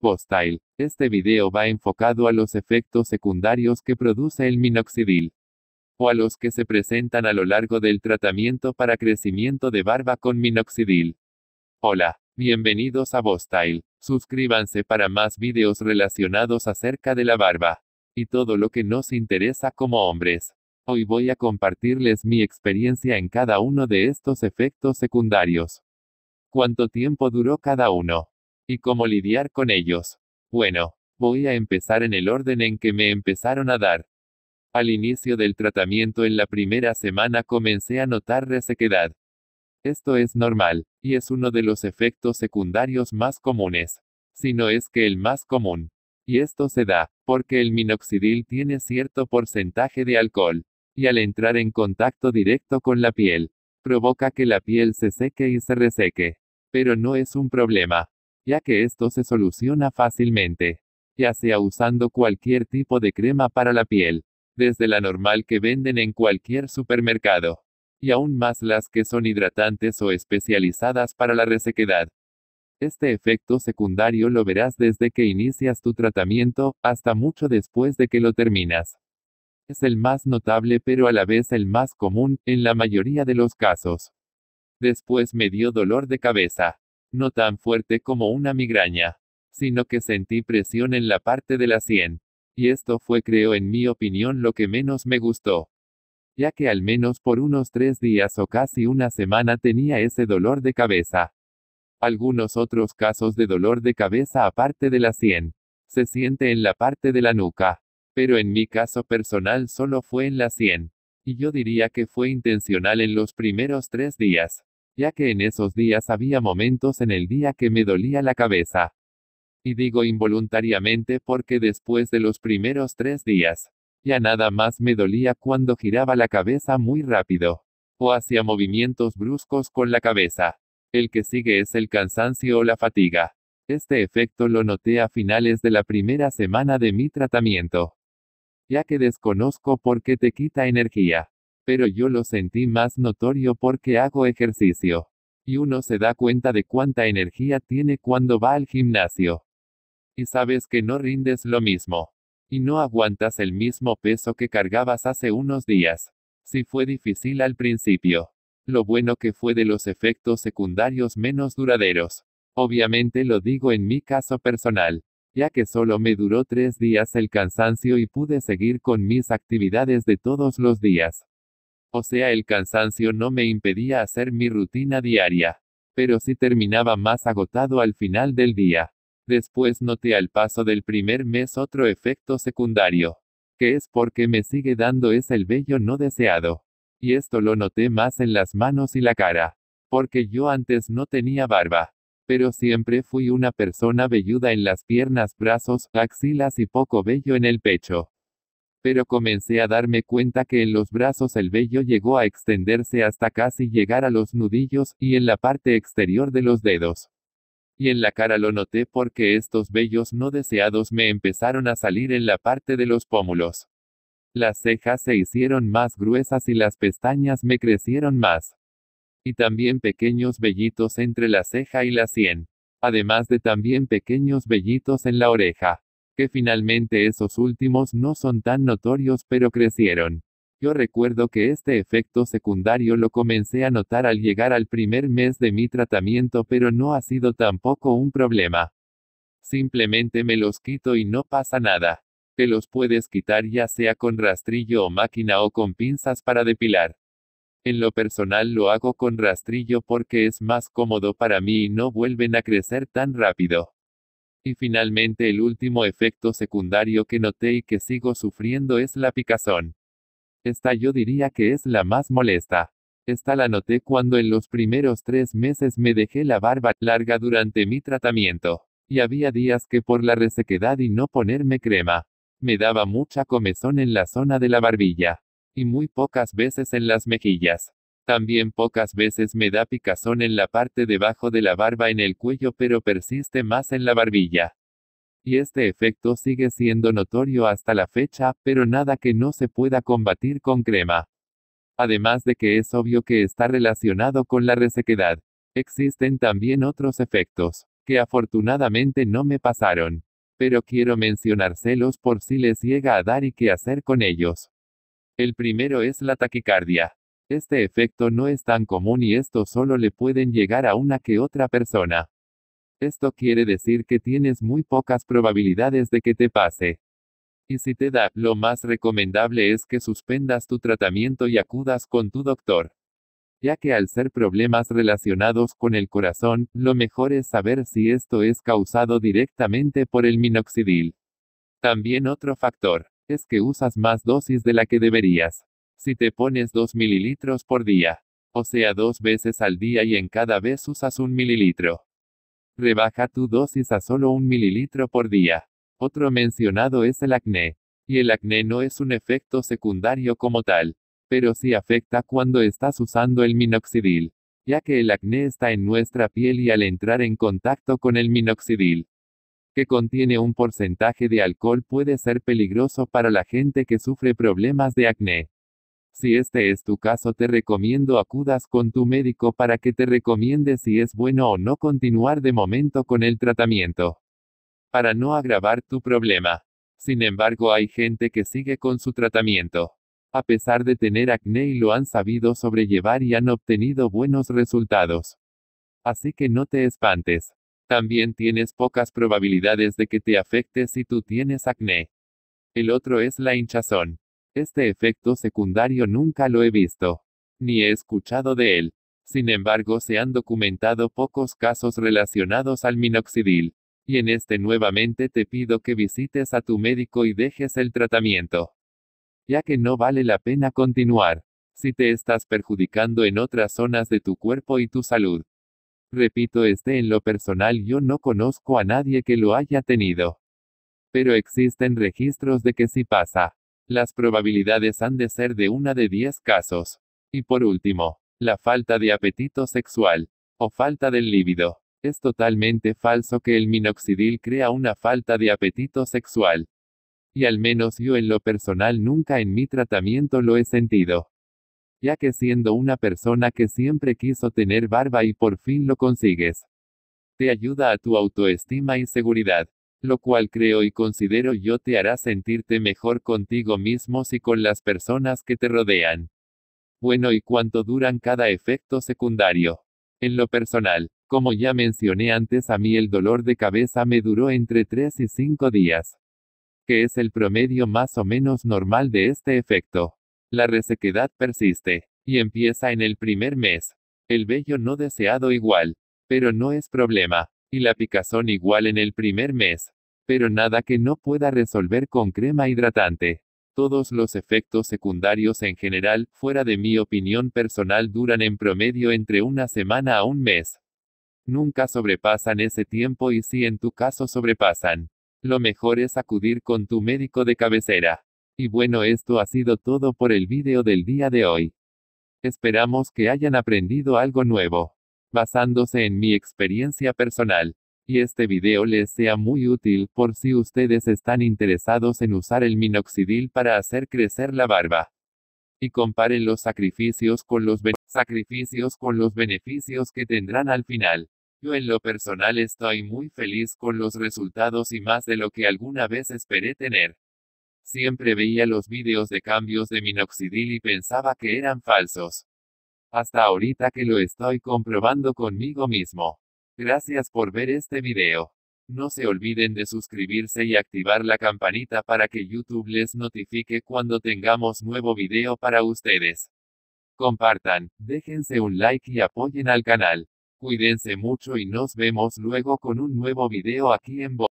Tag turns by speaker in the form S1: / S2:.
S1: Postile. Este video va enfocado a los efectos secundarios que produce el minoxidil o a los que se presentan a lo largo del tratamiento para crecimiento de barba con minoxidil. Hola, bienvenidos a Postile. Suscríbanse para más videos relacionados acerca de la barba y todo lo que nos interesa como hombres. Hoy voy a compartirles mi experiencia en cada uno de estos efectos secundarios. ¿Cuánto tiempo duró cada uno? y cómo lidiar con ellos. Bueno, voy a empezar en el orden en que me empezaron a dar. Al inicio del tratamiento en la primera semana comencé a notar resequedad. Esto es normal, y es uno de los efectos secundarios más comunes, si no es que el más común. Y esto se da, porque el minoxidil tiene cierto porcentaje de alcohol, y al entrar en contacto directo con la piel, provoca que la piel se seque y se reseque. Pero no es un problema, ya que esto se soluciona fácilmente. Ya sea usando cualquier tipo de crema para la piel, desde la normal que venden en cualquier supermercado, y aún más las que son hidratantes o especializadas para la resequedad. Este efecto secundario lo verás desde que inicias tu tratamiento, hasta mucho después de que lo terminas. Es el más notable pero a la vez el más común, en la mayoría de los casos. Después me dio dolor de cabeza. No tan fuerte como una migraña, sino que sentí presión en la parte de la sien. Y esto fue, creo, en mi opinión, lo que menos me gustó. Ya que al menos por unos tres días o casi una semana tenía ese dolor de cabeza. Algunos otros casos de dolor de cabeza aparte de la sien. Se siente en la parte de la nuca. Pero en mi caso personal solo fue en la sien. Y yo diría que fue intencional en los primeros tres días ya que en esos días había momentos en el día que me dolía la cabeza. Y digo involuntariamente porque después de los primeros tres días, ya nada más me dolía cuando giraba la cabeza muy rápido, o hacía movimientos bruscos con la cabeza. El que sigue es el cansancio o la fatiga. Este efecto lo noté a finales de la primera semana de mi tratamiento. Ya que desconozco por qué te quita energía pero yo lo sentí más notorio porque hago ejercicio. Y uno se da cuenta de cuánta energía tiene cuando va al gimnasio. Y sabes que no rindes lo mismo. Y no aguantas el mismo peso que cargabas hace unos días. Si fue difícil al principio. Lo bueno que fue de los efectos secundarios menos duraderos. Obviamente lo digo en mi caso personal, ya que solo me duró tres días el cansancio y pude seguir con mis actividades de todos los días. O sea, el cansancio no me impedía hacer mi rutina diaria. Pero sí terminaba más agotado al final del día. Después noté al paso del primer mes otro efecto secundario. Que es porque me sigue dando ese el vello no deseado. Y esto lo noté más en las manos y la cara. Porque yo antes no tenía barba. Pero siempre fui una persona velluda en las piernas, brazos, axilas y poco vello en el pecho pero comencé a darme cuenta que en los brazos el vello llegó a extenderse hasta casi llegar a los nudillos, y en la parte exterior de los dedos. Y en la cara lo noté porque estos vellos no deseados me empezaron a salir en la parte de los pómulos. Las cejas se hicieron más gruesas y las pestañas me crecieron más. Y también pequeños vellitos entre la ceja y la sien. Además de también pequeños vellitos en la oreja que finalmente esos últimos no son tan notorios pero crecieron. Yo recuerdo que este efecto secundario lo comencé a notar al llegar al primer mes de mi tratamiento pero no ha sido tampoco un problema. Simplemente me los quito y no pasa nada. Te los puedes quitar ya sea con rastrillo o máquina o con pinzas para depilar. En lo personal lo hago con rastrillo porque es más cómodo para mí y no vuelven a crecer tan rápido. Y finalmente el último efecto secundario que noté y que sigo sufriendo es la picazón. Esta yo diría que es la más molesta. Esta la noté cuando en los primeros tres meses me dejé la barba larga durante mi tratamiento. Y había días que por la resequedad y no ponerme crema, me daba mucha comezón en la zona de la barbilla. Y muy pocas veces en las mejillas. También pocas veces me da picazón en la parte debajo de la barba en el cuello pero persiste más en la barbilla. Y este efecto sigue siendo notorio hasta la fecha, pero nada que no se pueda combatir con crema. Además de que es obvio que está relacionado con la resequedad. Existen también otros efectos, que afortunadamente no me pasaron. Pero quiero mencionárselos por si les llega a dar y qué hacer con ellos. El primero es la taquicardia. Este efecto no es tan común y esto solo le pueden llegar a una que otra persona. Esto quiere decir que tienes muy pocas probabilidades de que te pase. Y si te da, lo más recomendable es que suspendas tu tratamiento y acudas con tu doctor. Ya que al ser problemas relacionados con el corazón, lo mejor es saber si esto es causado directamente por el minoxidil. También otro factor, es que usas más dosis de la que deberías. Si te pones 2 mililitros por día, o sea dos veces al día y en cada vez usas un mililitro. Rebaja tu dosis a solo un mililitro por día. Otro mencionado es el acné. Y el acné no es un efecto secundario como tal, pero sí afecta cuando estás usando el minoxidil, ya que el acné está en nuestra piel y al entrar en contacto con el minoxidil, que contiene un porcentaje de alcohol puede ser peligroso para la gente que sufre problemas de acné. Si este es tu caso te recomiendo acudas con tu médico para que te recomiende si es bueno o no continuar de momento con el tratamiento. Para no agravar tu problema. Sin embargo hay gente que sigue con su tratamiento. A pesar de tener acné y lo han sabido sobrellevar y han obtenido buenos resultados. Así que no te espantes. También tienes pocas probabilidades de que te afecte si tú tienes acné. El otro es la hinchazón. Este efecto secundario nunca lo he visto. Ni he escuchado de él. Sin embargo, se han documentado pocos casos relacionados al minoxidil. Y en este nuevamente te pido que visites a tu médico y dejes el tratamiento. Ya que no vale la pena continuar. Si te estás perjudicando en otras zonas de tu cuerpo y tu salud. Repito, este en lo personal yo no conozco a nadie que lo haya tenido. Pero existen registros de que sí pasa. Las probabilidades han de ser de una de 10 casos. Y por último, la falta de apetito sexual o falta del líbido. Es totalmente falso que el minoxidil crea una falta de apetito sexual. Y al menos yo en lo personal nunca en mi tratamiento lo he sentido. Ya que siendo una persona que siempre quiso tener barba y por fin lo consigues. Te ayuda a tu autoestima y seguridad. Lo cual creo y considero yo te hará sentirte mejor contigo mismos y con las personas que te rodean. Bueno, ¿y cuánto duran cada efecto secundario? En lo personal, como ya mencioné antes, a mí el dolor de cabeza me duró entre 3 y 5 días, que es el promedio más o menos normal de este efecto. La resequedad persiste, y empieza en el primer mes. El vello no deseado igual, pero no es problema y la picazón igual en el primer mes. Pero nada que no pueda resolver con crema hidratante. Todos los efectos secundarios en general, fuera de mi opinión personal, duran en promedio entre una semana a un mes. Nunca sobrepasan ese tiempo y si en tu caso sobrepasan, lo mejor es acudir con tu médico de cabecera. Y bueno, esto ha sido todo por el video del día de hoy. Esperamos que hayan aprendido algo nuevo basándose en mi experiencia personal. Y este video les sea muy útil por si ustedes están interesados en usar el minoxidil para hacer crecer la barba. Y comparen los sacrificios con los, sacrificios con los beneficios que tendrán al final. Yo en lo personal estoy muy feliz con los resultados y más de lo que alguna vez esperé tener. Siempre veía los vídeos de cambios de minoxidil y pensaba que eran falsos. Hasta ahorita que lo estoy comprobando conmigo mismo. Gracias por ver este video. No se olviden de suscribirse y activar la campanita para que YouTube les notifique cuando tengamos nuevo video para ustedes. Compartan, déjense un like y apoyen al canal. Cuídense mucho y nos vemos luego con un nuevo video aquí en Bo